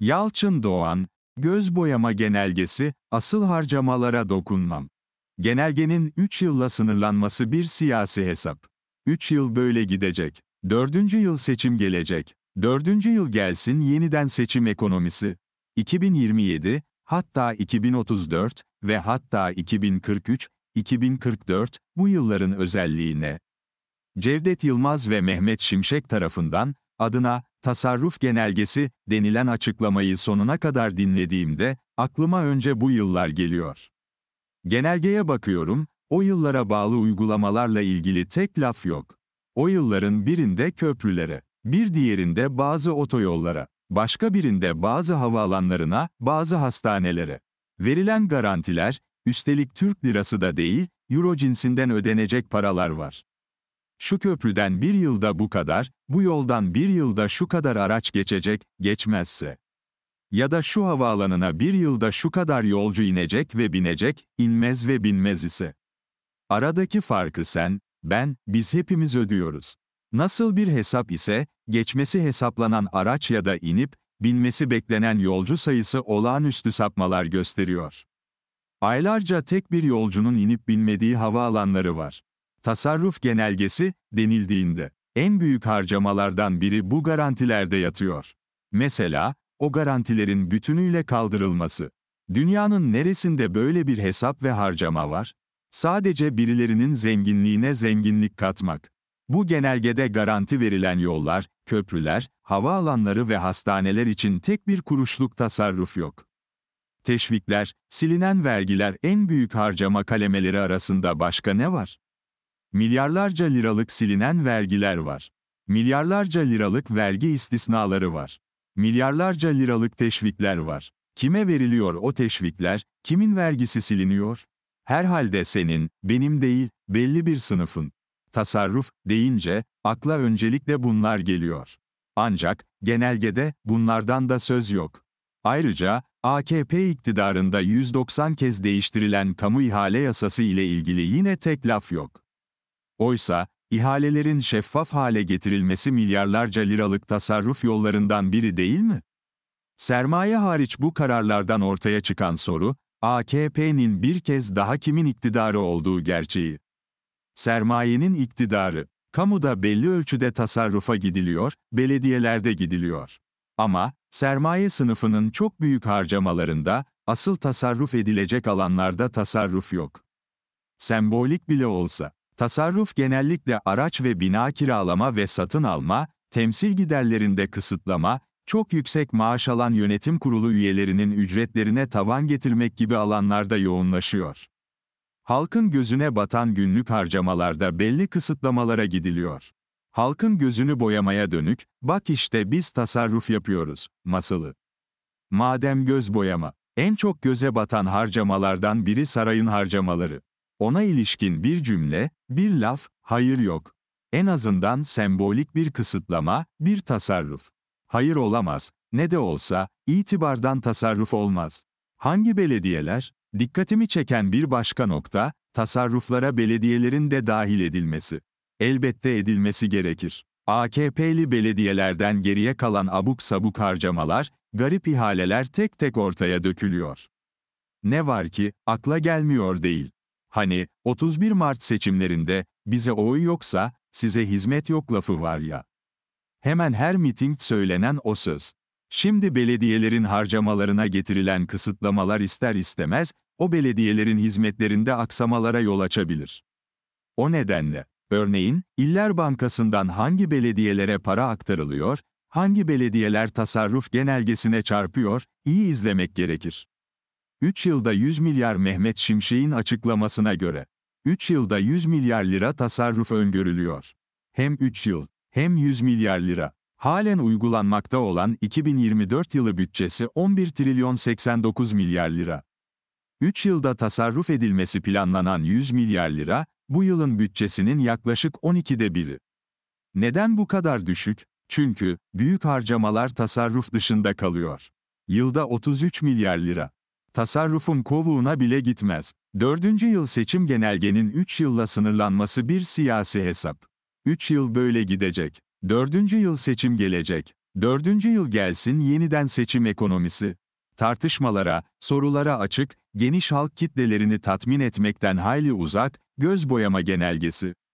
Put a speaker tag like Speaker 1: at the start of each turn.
Speaker 1: Yalçın Doğan, Göz boyama genelgesi, asıl harcamalara dokunmam. Genelgenin 3 yılla sınırlanması bir siyasi hesap. 3 yıl böyle gidecek. 4. yıl seçim gelecek. 4. yıl gelsin yeniden seçim ekonomisi. 2027, hatta 2034 ve hatta 2043, 2044 bu yılların özelliğine. Cevdet Yılmaz ve Mehmet Şimşek tarafından adına tasarruf genelgesi denilen açıklamayı sonuna kadar dinlediğimde aklıma önce bu yıllar geliyor. Genelgeye bakıyorum, o yıllara bağlı uygulamalarla ilgili tek laf yok. O yılların birinde köprülere, bir diğerinde bazı otoyollara, başka birinde bazı havaalanlarına, bazı hastanelere. Verilen garantiler, üstelik Türk lirası da değil, euro cinsinden ödenecek paralar var. Şu köprüden bir yılda bu kadar, bu yoldan bir yılda şu kadar araç geçecek, geçmezse. Ya da şu havaalanına bir yılda şu kadar yolcu inecek ve binecek, inmez ve binmez ise. Aradaki farkı sen, ben, biz hepimiz ödüyoruz. Nasıl bir hesap ise, geçmesi hesaplanan araç ya da inip, binmesi beklenen yolcu sayısı olağanüstü sapmalar gösteriyor. Aylarca tek bir yolcunun inip binmediği havaalanları var tasarruf genelgesi denildiğinde en büyük harcamalardan biri bu garantilerde yatıyor. Mesela, o garantilerin bütünüyle kaldırılması. Dünyanın neresinde böyle bir hesap ve harcama var? Sadece birilerinin zenginliğine zenginlik katmak. Bu genelgede garanti verilen yollar, köprüler, havaalanları ve hastaneler için tek bir kuruşluk tasarruf yok. Teşvikler, silinen vergiler en büyük harcama kalemeleri arasında başka ne var? Milyarlarca liralık silinen vergiler var. Milyarlarca liralık vergi istisnaları var. Milyarlarca liralık teşvikler var. Kime veriliyor o teşvikler, kimin vergisi siliniyor? Herhalde senin, benim değil, belli bir sınıfın. Tasarruf deyince akla öncelikle bunlar geliyor. Ancak genelgede bunlardan da söz yok. Ayrıca AKP iktidarında 190 kez değiştirilen kamu ihale yasası ile ilgili yine tek laf yok. Oysa, ihalelerin şeffaf hale getirilmesi milyarlarca liralık tasarruf yollarından biri değil mi? Sermaye hariç bu kararlardan ortaya çıkan soru, AKP'nin bir kez daha kimin iktidarı olduğu gerçeği. Sermayenin iktidarı, kamuda belli ölçüde tasarrufa gidiliyor, belediyelerde gidiliyor. Ama, sermaye sınıfının çok büyük harcamalarında, asıl tasarruf edilecek alanlarda tasarruf yok. Sembolik bile olsa. Tasarruf genellikle araç ve bina kiralama ve satın alma, temsil giderlerinde kısıtlama, çok yüksek maaş alan yönetim kurulu üyelerinin ücretlerine tavan getirmek gibi alanlarda yoğunlaşıyor. Halkın gözüne batan günlük harcamalarda belli kısıtlamalara gidiliyor. Halkın gözünü boyamaya dönük, bak işte biz tasarruf yapıyoruz, masalı. Madem göz boyama, en çok göze batan harcamalardan biri sarayın harcamaları. Ona ilişkin bir cümle, bir laf, hayır yok. En azından sembolik bir kısıtlama, bir tasarruf. Hayır olamaz, ne de olsa, itibardan tasarruf olmaz. Hangi belediyeler? Dikkatimi çeken bir başka nokta, tasarruflara belediyelerin de dahil edilmesi. Elbette edilmesi gerekir. AKP'li belediyelerden geriye kalan abuk sabuk harcamalar, garip ihaleler tek tek ortaya dökülüyor. Ne var ki, akla gelmiyor değil. Hani 31 Mart seçimlerinde bize oy yoksa size hizmet yok lafı var ya. Hemen her miting söylenen o söz. Şimdi belediyelerin harcamalarına getirilen kısıtlamalar ister istemez o belediyelerin hizmetlerinde aksamalara yol açabilir. O nedenle, örneğin, İller Bankası'ndan hangi belediyelere para aktarılıyor, hangi belediyeler tasarruf genelgesine çarpıyor, iyi izlemek gerekir. 3 yılda 100 milyar Mehmet Şimşek'in açıklamasına göre, 3 yılda 100 milyar lira tasarruf öngörülüyor. Hem 3 yıl, hem 100 milyar lira. Halen uygulanmakta olan 2024 yılı bütçesi 11 trilyon 89 milyar lira. 3 yılda tasarruf edilmesi planlanan 100 milyar lira, bu yılın bütçesinin yaklaşık 12'de biri. Neden bu kadar düşük? Çünkü, büyük harcamalar tasarruf dışında kalıyor. Yılda 33 milyar lira tasarrufun kovuğuna bile gitmez. Dördüncü yıl seçim genelgenin 3 yılla sınırlanması bir siyasi hesap. 3 yıl böyle gidecek. Dördüncü yıl seçim gelecek. Dördüncü yıl gelsin yeniden seçim ekonomisi. Tartışmalara, sorulara açık, geniş halk kitlelerini tatmin etmekten hayli uzak, göz boyama genelgesi.